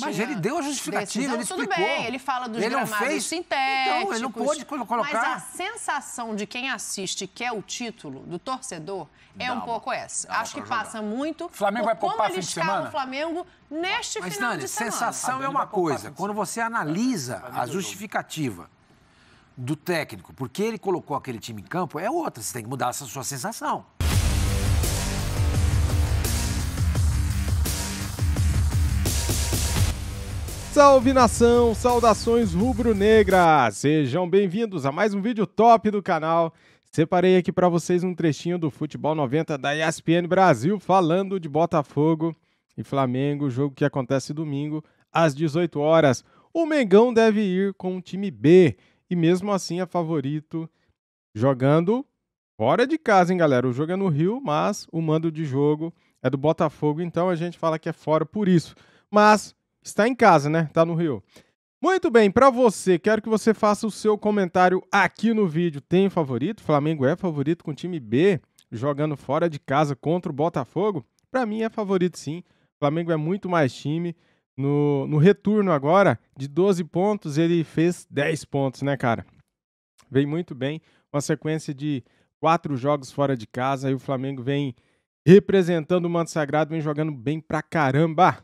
Mas ele né? deu a justificativa, então, ele explicou. Tudo bem, ele fala dos ele gramados fez... sintéticos. Então, ele não pôde colocar... Mas a sensação de quem assiste que é o título do torcedor é dá um uma, pouco essa. Acho que jogar. passa muito Flamengo vai como ele escala o Flamengo neste Mas, final Dani, de semana. sensação é uma coisa. Quando você analisa a justificativa do técnico, porque ele colocou aquele time em campo, é outra. Você tem que mudar essa sua sensação. Salve nação, saudações rubro-negras! Sejam bem-vindos a mais um vídeo top do canal. Separei aqui para vocês um trechinho do Futebol 90 da ESPN Brasil falando de Botafogo e Flamengo, jogo que acontece domingo às 18 horas. O Mengão deve ir com o time B e mesmo assim é favorito jogando fora de casa, hein, galera? O jogo é no Rio, mas o mando de jogo é do Botafogo, então a gente fala que é fora por isso. Mas está em casa, né? Está no Rio. Muito bem, para você, quero que você faça o seu comentário aqui no vídeo. Tem favorito? Flamengo é favorito com o time B, jogando fora de casa contra o Botafogo? Para mim é favorito sim. Flamengo é muito mais time. No, no retorno agora, de 12 pontos, ele fez 10 pontos, né, cara? Vem muito bem. Uma sequência de quatro jogos fora de casa e o Flamengo vem representando o manto sagrado, vem jogando bem pra caramba.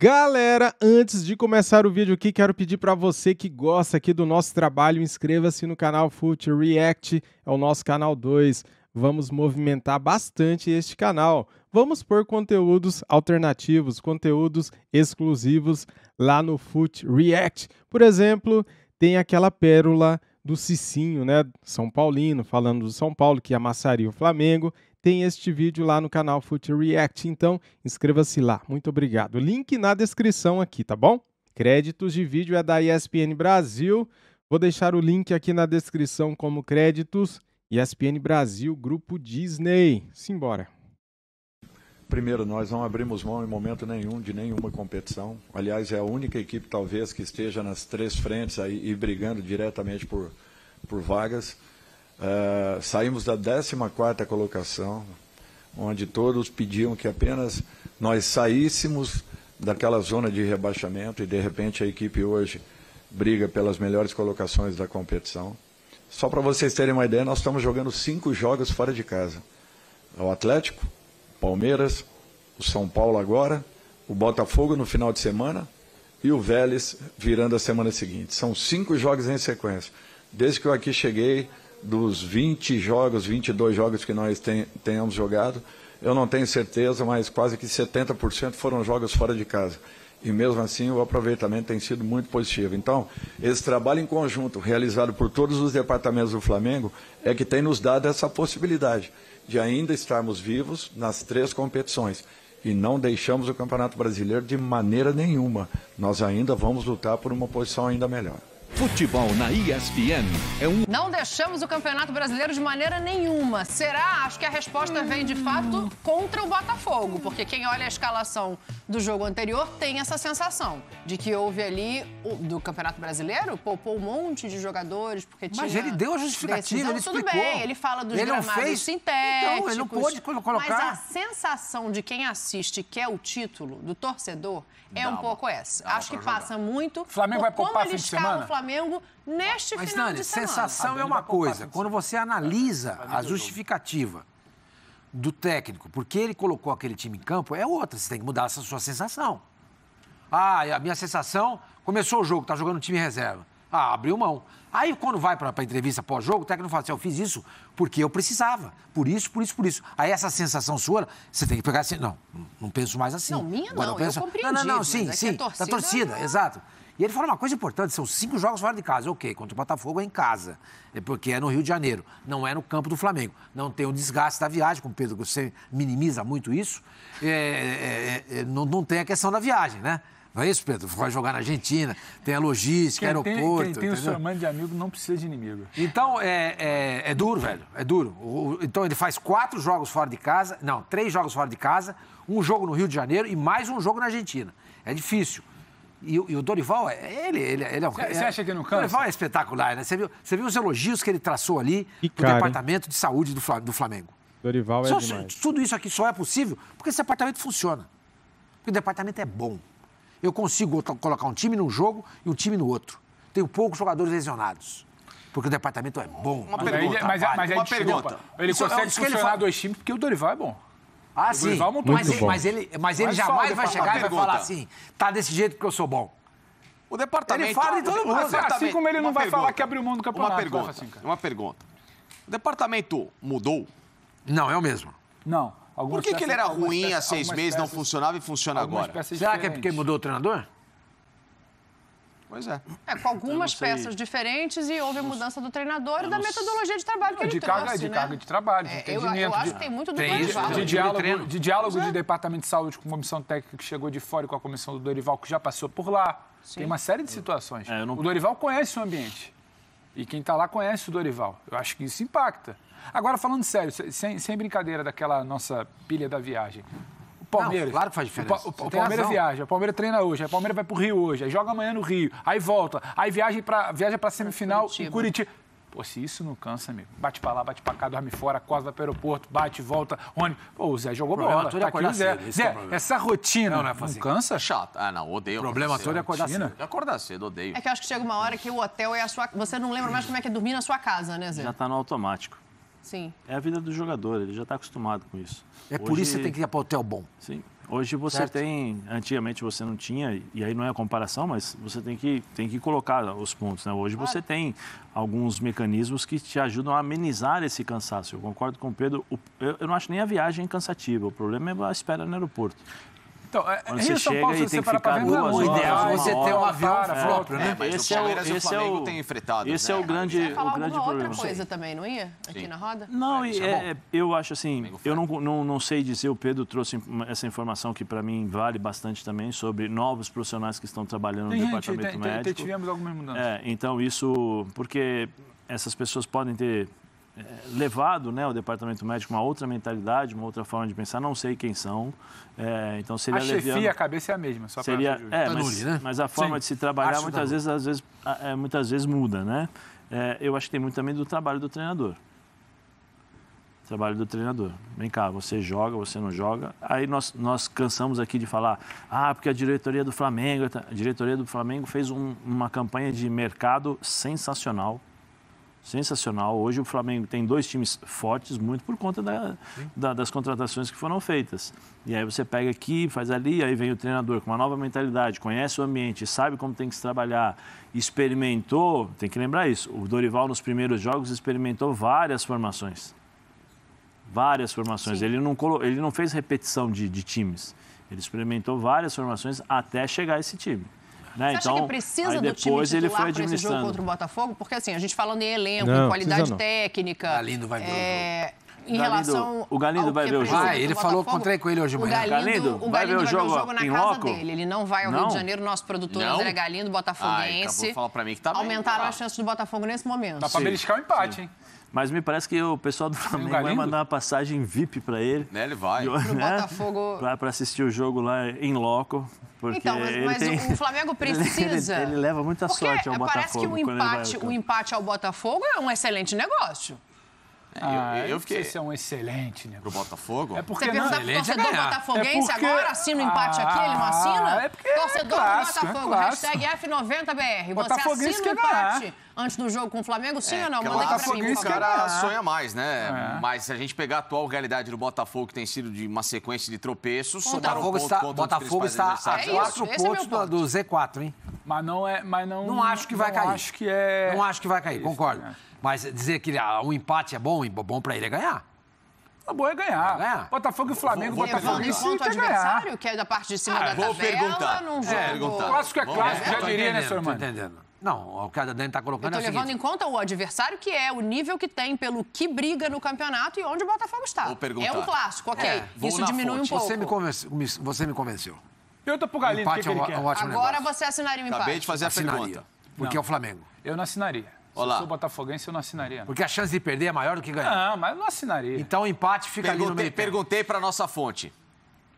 Galera, antes de começar o vídeo aqui, quero pedir para você que gosta aqui do nosso trabalho, inscreva-se no canal Foot React, é o nosso canal 2. Vamos movimentar bastante este canal. Vamos pôr conteúdos alternativos, conteúdos exclusivos lá no Foot React. Por exemplo, tem aquela pérola do Cicinho, né, São Paulino, falando do São Paulo que amassaria o Flamengo tem este vídeo lá no canal Future React, então inscreva-se lá. Muito obrigado. Link na descrição aqui, tá bom? Créditos de vídeo é da ESPN Brasil. Vou deixar o link aqui na descrição como créditos. ESPN Brasil, Grupo Disney. Simbora. Primeiro, nós não abrimos mão em momento nenhum de nenhuma competição. Aliás, é a única equipe, talvez, que esteja nas três frentes aí e brigando diretamente por, por vagas. Ah, saímos da 14ª colocação, onde todos pediam que apenas nós saíssemos daquela zona de rebaixamento e, de repente, a equipe hoje briga pelas melhores colocações da competição. Só para vocês terem uma ideia, nós estamos jogando cinco jogos fora de casa. O Atlético, Palmeiras, o São Paulo agora, o Botafogo no final de semana e o Vélez virando a semana seguinte. São cinco jogos em sequência. Desde que eu aqui cheguei, dos 20 jogos, 22 jogos que nós ten, tenhamos jogado, eu não tenho certeza, mas quase que 70% foram jogos fora de casa. E mesmo assim o aproveitamento tem sido muito positivo. Então, esse trabalho em conjunto, realizado por todos os departamentos do Flamengo, é que tem nos dado essa possibilidade de ainda estarmos vivos nas três competições. E não deixamos o Campeonato Brasileiro de maneira nenhuma. Nós ainda vamos lutar por uma posição ainda melhor. Futebol na ESPN é um. Não deixamos o Campeonato Brasileiro de maneira nenhuma. Será? Acho que a resposta vem de fato contra o Botafogo, porque quem olha a escalação do jogo anterior tem essa sensação de que houve ali do Campeonato Brasileiro poupou um monte de jogadores porque tinha. Mas ele deu a justificativa, decisão. ele explicou. Tudo bem, ele fala dos ele gramados fez... sintéticos. Então, ele não pode colocar. Mas a sensação de quem assiste que é o título do torcedor é não, um pouco essa. Acho que jogar. passa muito. O Flamengo vai poupar fim de semana. Flamengo neste Mas, final Nani, de semana. sensação é uma coisa. Quando você analisa a justificativa do técnico, porque ele colocou aquele time em campo, é outra. Você tem que mudar essa sua sensação. Ah, a minha sensação, começou o jogo, tá jogando time reserva. Ah, abriu mão. Aí, quando vai para a entrevista pós-jogo, o técnico fala assim: eu fiz isso porque eu precisava. Por isso, por isso, por isso. Aí, essa sensação sua, você tem que pegar assim: não, não penso mais assim. Não, minha não, eu, penso... eu compreendi. Não, não, não, sim, é sim. Torcida... Da torcida, é- exato. E ele fala uma coisa importante: são cinco jogos fora de casa. Ok, contra o Botafogo é em casa, é porque é no Rio de Janeiro, não é no campo do Flamengo. Não tem o desgaste da viagem, como Pedro, você minimiza muito isso. É, é, é, não, não tem a questão da viagem, né? Não é isso, Pedro? Vai jogar na Argentina, tem a logística, quem aeroporto. Tem, quem tem entendeu? o chamando de amigo não precisa de inimigo. Então, é, é, é duro, velho. É duro. O, então, ele faz quatro jogos fora de casa. Não, três jogos fora de casa, um jogo no Rio de Janeiro e mais um jogo na Argentina. É difícil. E, e o Dorival, é, ele, ele, ele é um. Você é, acha que não cansa? O Dorival é espetacular, né? Você viu, você viu os elogios que ele traçou ali e do departamento de saúde do Flamengo. Dorival é só, demais. Tudo isso aqui só é possível porque esse departamento funciona. Porque o departamento é bom. Eu consigo colocar um time num jogo e um time no outro. Tenho poucos jogadores lesionados porque o departamento é bom. Uma pergunta. É, mas, mas, mas uma pergunta. Ele isso consegue funcionar ele dois times porque o Dorival é bom. Ah, o sim. Ah, mas, ele, mas ele, mas ele mas jamais vai chegar e vai falar tá. assim: tá desse jeito porque eu sou bom. O departamento. Ele fala em todo mundo. Assim, assim como ele não vai pergunta, falar que abriu mão do campeonato. Uma pergunta. Assim, uma pergunta. O departamento mudou? Não, é o mesmo. Não. Por que, que ele era ruim há seis meses, não funcionava e funciona agora? Será que é porque mudou o treinador? Pois é. é com algumas peças diferentes e houve a mudança do treinador e da metodologia de trabalho que de ele carga, trouxe, De né? carga de trabalho, de é, entendimento. Eu, eu acho de, que tem muito do tem De, de diálogo, de, de diálogo é. de departamento de saúde com comissão técnica que chegou de fora e com a comissão do Dorival, que já passou por lá. Sim. Tem uma série de situações. É, não... O Dorival conhece o ambiente. E quem está lá conhece o Dorival. Eu acho que isso impacta. Agora, falando sério, sem, sem brincadeira daquela nossa pilha da viagem, Palmeiras. Não, claro que faz diferença. O, pa o Palmeiras razão. viaja, o Palmeiras treina hoje, o Palmeiras vai pro Rio hoje, aí joga amanhã no Rio, aí volta, aí viaja para viaja pra semifinal Curitiba. em Curitiba. Pô, se isso não cansa, amigo. Bate pra lá, bate pra cá, dorme fora, quase pro aeroporto, bate, volta, ônibus. Pô, o Zé jogou bola. É tá aqui o Zé. Cedo, é Zé, é essa rotina não, não, é não cansa? Chato. Ah, não, odeio. O problema todo é acordar cedo. Acordar cedo, odeio. É que eu acho que chega uma hora que o hotel é a sua... Você não lembra mais como é que é dormir na sua casa, né, Zé? Já tá no automático. Sim. É a vida do jogador, ele já está acostumado com isso. É Hoje, por isso que você tem que ir para o hotel bom. Sim. Hoje você certo? tem, antigamente você não tinha, e aí não é a comparação, mas você tem que, tem que colocar os pontos. Né? Hoje claro. você tem alguns mecanismos que te ajudam a amenizar esse cansaço. Eu concordo com o Pedro, eu não acho nem a viagem cansativa, o problema é a espera no aeroporto. Então, é, Quando Rio você chega Paulo, e tem que ficar duas horas. Né? O ideal né? é você ter um avião próprio, né? Mas esse é o Palmeiras é o, e o é Flamengo é o, tem enfrentado. Esse né? é o grande, você ia falar o grande outra problema. outra coisa assim. também, não ia? Aqui Sim. na roda? Não, é, é, eu acho assim, eu não, não, não sei dizer, o Pedro trouxe essa informação que para mim vale bastante também, sobre novos profissionais que estão trabalhando tem no gente, departamento tem, médico. Tem, tivemos algumas mudanças. É, então isso, porque essas pessoas podem ter é, levado né, o departamento médico uma outra mentalidade, uma outra forma de pensar, não sei quem são. É, então seria a leviano, a cabeça é a mesma, só seria, para é, mas, né? mas a forma Sim, de se trabalhar muitas vezes, às vezes, é, muitas vezes muda. Né? É, eu acho que tem muito também do trabalho do treinador. Trabalho do treinador. Vem cá, você joga, você não joga. Aí nós, nós cansamos aqui de falar, ah, porque a diretoria do Flamengo. A diretoria do Flamengo fez um, uma campanha de mercado sensacional sensacional. Hoje o Flamengo tem dois times fortes, muito por conta da, da, das contratações que foram feitas. E aí você pega aqui, faz ali, aí vem o treinador com uma nova mentalidade, conhece o ambiente, sabe como tem que se trabalhar, experimentou. Tem que lembrar isso: o Dorival, nos primeiros jogos, experimentou várias formações. Várias formações. Ele não, ele não fez repetição de, de times. Ele experimentou várias formações até chegar a esse time. Né? Você então, acha que então, precisa do time titular para esse jogo contra o Botafogo? Porque assim, a gente falando em elenco, não, em qualidade técnica... Galindo vai ver é... Em Galindo, relação o Galindo vai ver o jogo. Ah, ele falou, encontrei com ele hoje de manhã. O Galindo, o Galindo vai, ver, o jogo, ver o jogo na casa dele. Ele não vai ao não. Rio de Janeiro. Nosso produtor é não. André Galindo, botafoguense. Ai, falar pra mim que tá Aumentaram tá. a chance do Botafogo nesse momento. Dá tá pra beliscar o um empate, Sim. hein? Mas me parece que o pessoal do Flamengo vai mandar uma passagem VIP para ele. Né, ele vai. né, Botafogo... Para assistir o jogo lá em loco. Porque então, mas, ele mas tem... o Flamengo precisa... Ele, ele, ele leva muita porque sorte ao Botafogo. Parece que um empate, vai... um empate ao Botafogo é um excelente negócio. É, ah, eu, eu fiquei. Isso é um excelente negócio. Pro Botafogo? É porque Você perguntar pro é torcedor é botafoguense é porque... agora, assina o um empate aqui, ele não ah, assina? É porque é torcedor é clássico, do Botafogo, é hashtag F90BR. Você assina o tá. empate antes do jogo com o Flamengo? Sim é, ou não? Manda aqui pra mim, é O favor. cara sonha mais, né? É. Mas se a gente pegar a atual realidade do Botafogo, que tem sido de uma sequência de tropeços, o Botafogo um está, Botafogo está a quatro é isso, é pontos ponto. do, Z4, hein? Mas não é. Mas não, não acho que vai não cair. Acho que é... Não acho que vai cair, isso, concordo. É. Mas dizer que ah, um empate é bom, bom pra ele é ganhar. A boa é ganhar. ganhar. Botafogo e Flamengo, vou, Botafogo e Flamengo. Mas adversário, que é da parte de cima ah, da vou tabela. Perguntar. Num jogo... é, perguntar. Clássico é clássico, já diria, né, Sormani? Tô entendendo. Não, o que a Dani está colocando Eu é levando seguinte. em conta o adversário, que é o nível que tem pelo que briga no campeonato e onde o Botafogo está. É um clássico, ok. É, Isso diminui fonte. um pouco. Você me, convenceu, me, você me convenceu. tô pro Galindo o que, é que ele é quer. Agora negócio. você assinaria o um empate. Acabei de fazer a assinaria, pergunta. Porque não. é o Flamengo. Eu não assinaria. Olá. Se eu sou botafoguense, eu não assinaria. Não. Porque a chance de perder é maior do que ganhar. Não, mas eu não assinaria. Então o empate fica perguntei, ali no meio Perguntei para nossa fonte.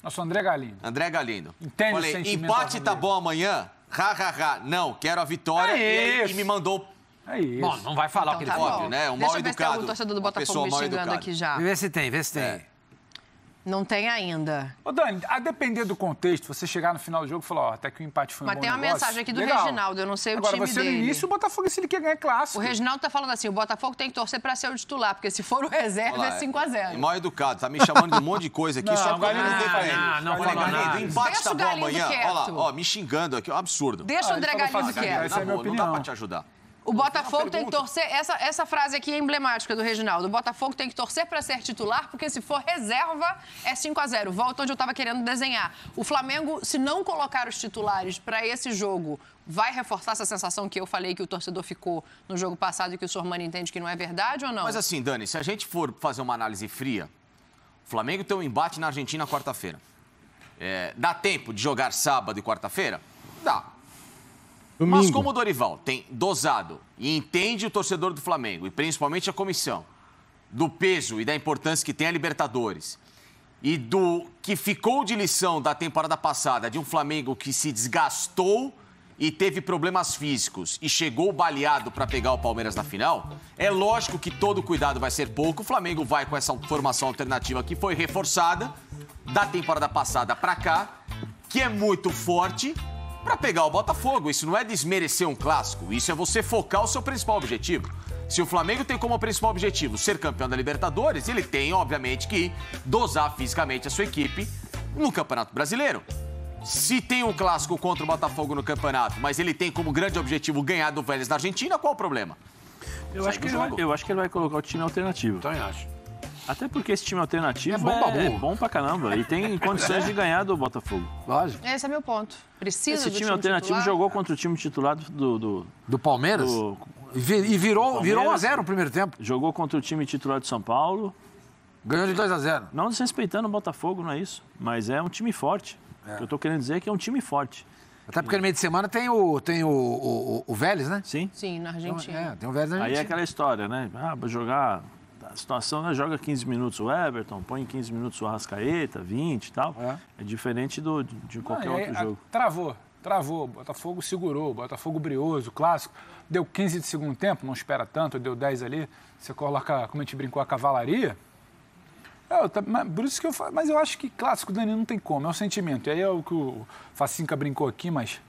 Nosso André Galindo. André Galindo. Entende Falei, empate tá bom amanhã? Ha, ha, ha. Não, quero a vitória. É e, me mandou é isso. Bom, não vai falar então, o que ele tá óbvio, né? Um Deixa mal eu ver educado. se tem algum torcedor do Botafogo me xingando aqui já. Vê se tem, vê se tem. É. Não tem ainda. Ô, Dani, a depender do contexto, você chegar no final do jogo e falar, ó, até que o empate foi Mas um Mas tem uma negócio, mensagem aqui do legal. Reginaldo, eu não sei Agora, o time você, dele. Agora, você no início, o Botafogo, se ele quer ganhar é clássico. O Reginaldo tá falando assim, o Botafogo tem que torcer pra ser o titular, porque se for o reserva, Olá, é 5x0. É mal educado, tá me chamando de um monte de coisa aqui, não, só pra eu não ter pra ele. Não, não, Olha, Galindo, empate tá bom amanhã. Olha lá, ó, me xingando aqui, é um absurdo. Deixa ah, o André Galindo quieto. Essa é a minha opinião. Não dá pra te ajudar. O Botafogo tem que torcer. Essa, essa frase aqui é emblemática do Reginaldo. O Botafogo tem que torcer para ser titular, porque se for reserva, é 5 a 0 Volta onde eu estava querendo desenhar. O Flamengo, se não colocar os titulares para esse jogo, vai reforçar essa sensação que eu falei que o torcedor ficou no jogo passado e que o Sormani entende que não é verdade ou não? Mas assim, Dani, se a gente for fazer uma análise fria, o Flamengo tem um embate na Argentina quarta-feira. É, dá tempo de jogar sábado e quarta-feira? Dá. Domingo. Mas como o Dorival tem dosado e entende o torcedor do Flamengo, e principalmente a comissão, do peso e da importância que tem a Libertadores, e do que ficou de lição da temporada passada de um Flamengo que se desgastou e teve problemas físicos e chegou baleado para pegar o Palmeiras na final, é lógico que todo cuidado vai ser pouco. O Flamengo vai com essa formação alternativa que foi reforçada da temporada passada para cá, que é muito forte para pegar o Botafogo. Isso não é desmerecer um clássico, isso é você focar o seu principal objetivo. Se o Flamengo tem como principal objetivo ser campeão da Libertadores, ele tem, obviamente, que dosar fisicamente a sua equipe no Campeonato Brasileiro. Se tem um clássico contra o Botafogo no campeonato, mas ele tem como grande objetivo ganhar do Vélez na Argentina, qual o problema? Eu, acho que, vai, eu acho que, ele vai, colocar o time alternativo. Também acho. Até porque esse time alternativo é, é bom, é, é bom pra caramba e tem condições de ganhar do Botafogo. Lógico. Esse é meu ponto. Precisa esse time, time alternativo titular. jogou contra o time titular do. Do, do Palmeiras? Do, e virou, virou 1 a 0 no primeiro tempo. Jogou contra o time titular de São Paulo. Ganhou de 2 a 0 Não desrespeitando o Botafogo, não é isso. Mas é um time forte. É. O que eu tô querendo dizer é que é um time forte. Até porque no meio de semana tem o, tem o, o, o Vélez, né? Sim. Sim, na Argentina. Então, é, tem o Vélez na Argentina. Aí é aquela história, né? Ah, jogar a situação né, joga 15 minutos o Everton, põe 15 minutos o Arrascaeta, 20 e tal. É, é diferente do, de qualquer Não, é, outro é, jogo. A, travou travou, Botafogo segurou, Botafogo brioso, clássico. Deu 15 de segundo tempo, não espera tanto, deu 10 ali. Você coloca, como a gente brincou, a cavalaria. É, eu, mas, por isso que eu falo, mas eu acho que clássico, Dani, não tem como, é o um sentimento. E aí é o que o Facinca brincou aqui, mas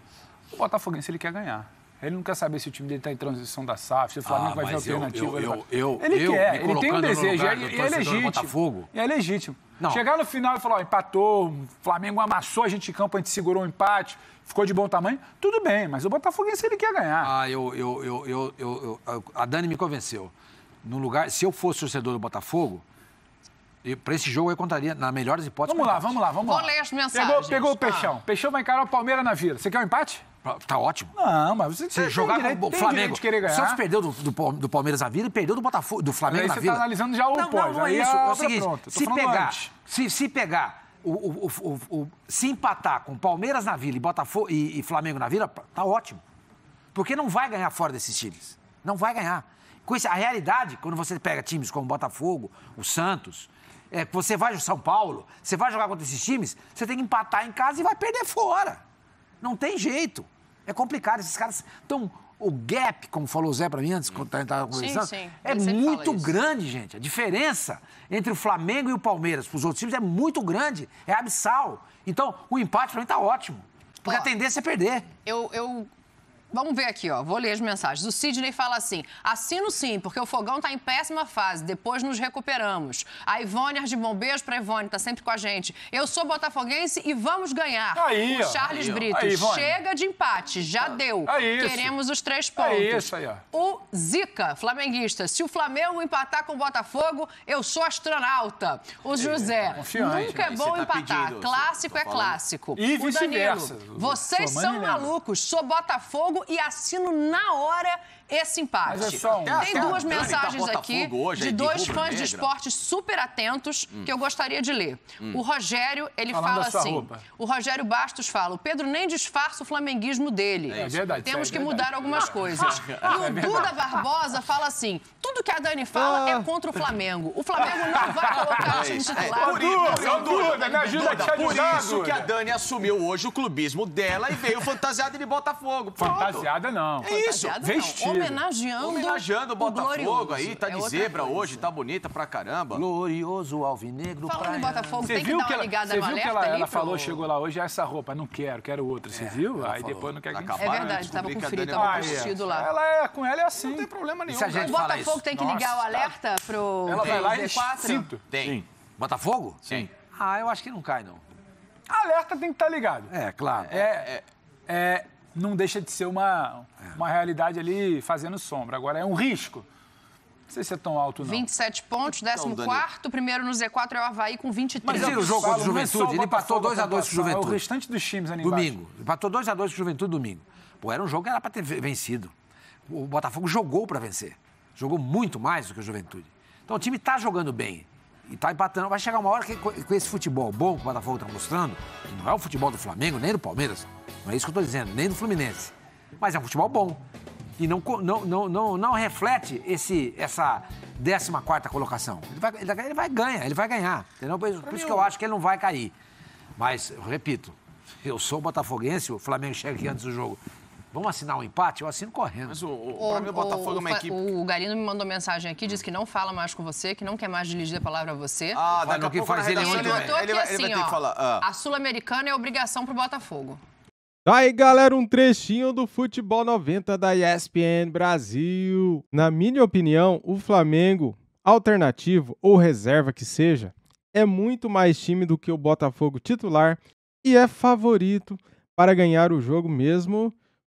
o Botafoguense ele quer ganhar. Ele não quer saber se o time dele está em transição da SAF, se o Flamengo ah, vai ter alternativa. Eu, eu, ele eu, quer, ele tem um desejo, é e é, é legítimo. É legítimo. Não. Chegar no final e falar, ó, empatou, o Flamengo amassou a gente em campo, a gente segurou o um empate, ficou de bom tamanho, tudo bem, mas o Botafoguense ele quer ganhar. Ah, eu, eu, eu, eu, eu a Dani me convenceu. No lugar, se eu fosse torcedor do Botafogo, para esse jogo eu contaria, na melhor das hipóteses. Vamos lá, vamos lá, vamos lá. Vou ler as mensagens. Pegou, pegou o ah. Peixão. Ah. Peixão vai encarar o Palmeiras na vila. Você quer um empate? Tá ótimo. Não, mas você, você jogar direito, com o Flamengo. O Santos perdeu do, do, do, Palmeiras a vida e perdeu do Botafogo, do Flamengo aí na Vila vida. Você tá analisando já o não, pós. Não, não é isso. É, é o seguinte, se pegar, se, se pegar o, o, o, se empatar com Palmeiras na Vila e Botafogo e, e, Flamengo na Vila, tá ótimo. Porque não vai ganhar fora desses times. Não vai ganhar. Com isso, a realidade, quando você pega times como o Botafogo, o Santos, é, você vai no São Paulo, você vai jogar contra esses times, você tem que empatar em casa e vai perder fora. Não tem jeito. É complicado. Esses caras estão. O gap, como falou o Zé para mim antes, quando estava conversando, sim, sim. é muito grande, gente. A diferença entre o Flamengo e o Palmeiras para os outros times é muito grande, é abissal. Então, o empate para mim está ótimo. Porque Ó, a tendência é perder. Eu, eu Vamos ver aqui, ó. Vou ler as mensagens. O Sidney fala assim: assino sim, porque o fogão está em péssima fase, depois nos recuperamos. A Ivone Argimon, beijo pra Ivone, tá sempre com a gente. Eu sou botafoguense e vamos ganhar. Aí, o Charles aí, Brito. Aí, Chega de empate, já é deu. É Queremos os três pontos. É isso aí, ó. O Zica, flamenguista. Se o Flamengo empatar com o Botafogo, eu sou astronauta. O José, é, nunca é bom tá empatar. Pedindo, clássico é clássico. E o Danilo, vocês são malucos, sou Botafogo e assino na hora esse empate. Mas é só um... Tem duas tá mensagens aqui hoje, de dois de fãs de esportes super atentos hum. que eu gostaria de ler. Hum. O Rogério, ele Falando fala assim: roupa. o Rogério Bastos fala, o Pedro nem disfarça o flamenguismo dele. É, é verdade. Temos é, que mudar algumas coisas. É e o Duda Barbosa fala assim: tudo que a Dani fala é ah. contra o Flamengo. O Flamengo não vai colocar o time titular. Por isso, Duda, me ajuda a te ajudar, Por isso que a Dani assumiu hoje o clubismo dela e veio fantasiada de Botafogo. Fantasiada não. É isso. Vestido. Homenageando. Homenageando o Botafogo aí, tá é de zebra hoje, tá bonita pra caramba. Glorioso alvinegro Falando em Botafogo, tem que dar uma ligada Você viu que ela falou, chegou lá hoje, essa roupa, não quero, quero outra, você é, viu? Aí depois não quer que É verdade, tava com frio, tava com vestido lá. Ela é, com ela é assim. Não tem problema nenhum. Se a gente né? tem que Nossa, ligar o tá. alerta tá. pro Ela vai lá e sinto. Tem. Sim. Botafogo? Sim. Ah, eu acho que não cai, não. alerta tem que estar tá ligado. É, claro. É, é, é não deixa de ser uma, é. uma realidade ali fazendo sombra. Agora, é um risco. Não sei se é tão alto, não. 27 pontos, 14 então, primeiro no Z4 é o Havaí com 23. Mas e o jogo contra o é Juventude? Ele empatou 2x2 com o é Juventude. O restante dos times ali Domingo. Empatou 2x2 com o Juventude domingo. Pô, era um jogo que era para ter vencido. O Botafogo jogou para vencer. Jogou muito mais do que o Juventude. Então o time está jogando bem e está empatando. Vai chegar uma hora que com esse futebol bom que o Botafogo está mostrando, que não é o futebol do Flamengo, nem do Palmeiras, não é isso que eu estou dizendo, nem do Fluminense. Mas é um futebol bom. E não, não, não, não, não reflete esse, essa 14 colocação. Ele vai, ele, ele vai ganhar, ele vai ganhar. Entendeu? Por, por isso que eu acho que ele não vai cair. Mas, repito, eu sou botafoguense, o Flamengo chega aqui antes do jogo Vamos assinar um empate? Eu assino correndo. Mas o, o, pra mim, o Botafogo o, é uma equipe. O Garino me mandou mensagem aqui, disse que não fala mais com você, que não quer mais dirigir a palavra a você. Ah, dá no que faz ele ontem. Ele aqui assim, vai ter ó, que falar. Ah. a Sul-Americana é obrigação pro Botafogo. Aí, galera, um trechinho do Futebol 90 da ESPN Brasil. Na minha opinião, o Flamengo, alternativo ou reserva que seja, é muito mais time do que o Botafogo titular e é favorito para ganhar o jogo mesmo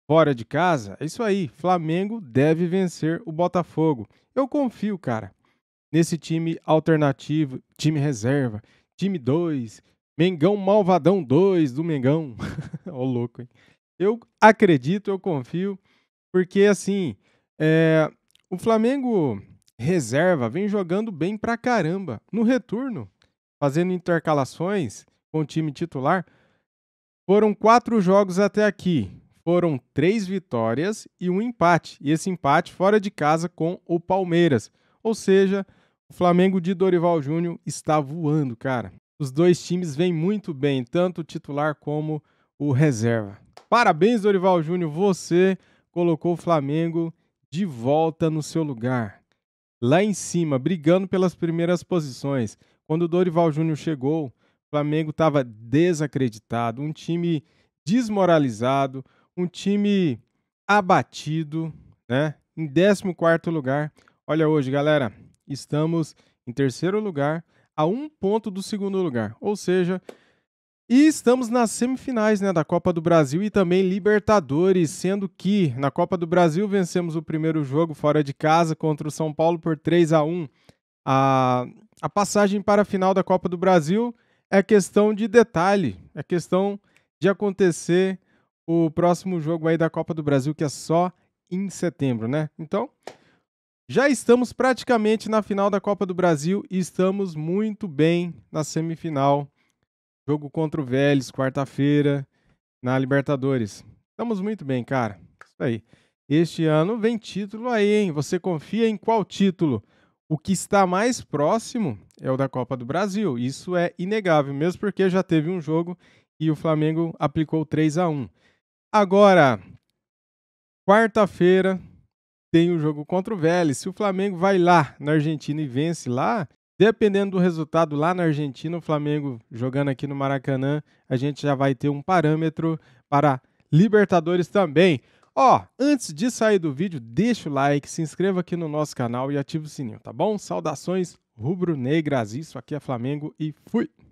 Fora de casa, é isso aí. Flamengo deve vencer o Botafogo. Eu confio, cara, nesse time alternativo, time reserva, time 2, Mengão Malvadão 2 do Mengão. Ô, oh, louco, hein? Eu acredito, eu confio, porque assim, é, o Flamengo reserva vem jogando bem pra caramba. No retorno, fazendo intercalações com o time titular, foram quatro jogos até aqui foram três vitórias e um empate. E esse empate fora de casa com o Palmeiras. Ou seja, o Flamengo de Dorival Júnior está voando, cara. Os dois times vêm muito bem, tanto o titular como o reserva. Parabéns, Dorival Júnior, você colocou o Flamengo de volta no seu lugar. Lá em cima, brigando pelas primeiras posições. Quando o Dorival Júnior chegou, o Flamengo estava desacreditado, um time desmoralizado, um time abatido, né? Em 14 lugar. Olha hoje, galera, estamos em terceiro lugar, a um ponto do segundo lugar. Ou seja, e estamos nas semifinais né, da Copa do Brasil e também Libertadores, sendo que na Copa do Brasil vencemos o primeiro jogo fora de casa contra o São Paulo por 3 a 1 a, a passagem para a final da Copa do Brasil é questão de detalhe, é questão de acontecer o próximo jogo aí da Copa do Brasil, que é só em setembro, né? Então, já estamos praticamente na final da Copa do Brasil e estamos muito bem na semifinal. Jogo contra o Vélez, quarta-feira, na Libertadores. Estamos muito bem, cara. Isso aí. Este ano vem título aí, hein? Você confia em qual título? O que está mais próximo é o da Copa do Brasil. Isso é inegável, mesmo porque já teve um jogo e o Flamengo aplicou 3 a 1 Agora, quarta-feira tem o um jogo contra o Vélez. Se o Flamengo vai lá na Argentina e vence lá, dependendo do resultado lá na Argentina, o Flamengo jogando aqui no Maracanã, a gente já vai ter um parâmetro para Libertadores também. Ó, oh, antes de sair do vídeo, deixa o like, se inscreva aqui no nosso canal e ativa o sininho, tá bom? Saudações rubro-negras, isso aqui é Flamengo e fui!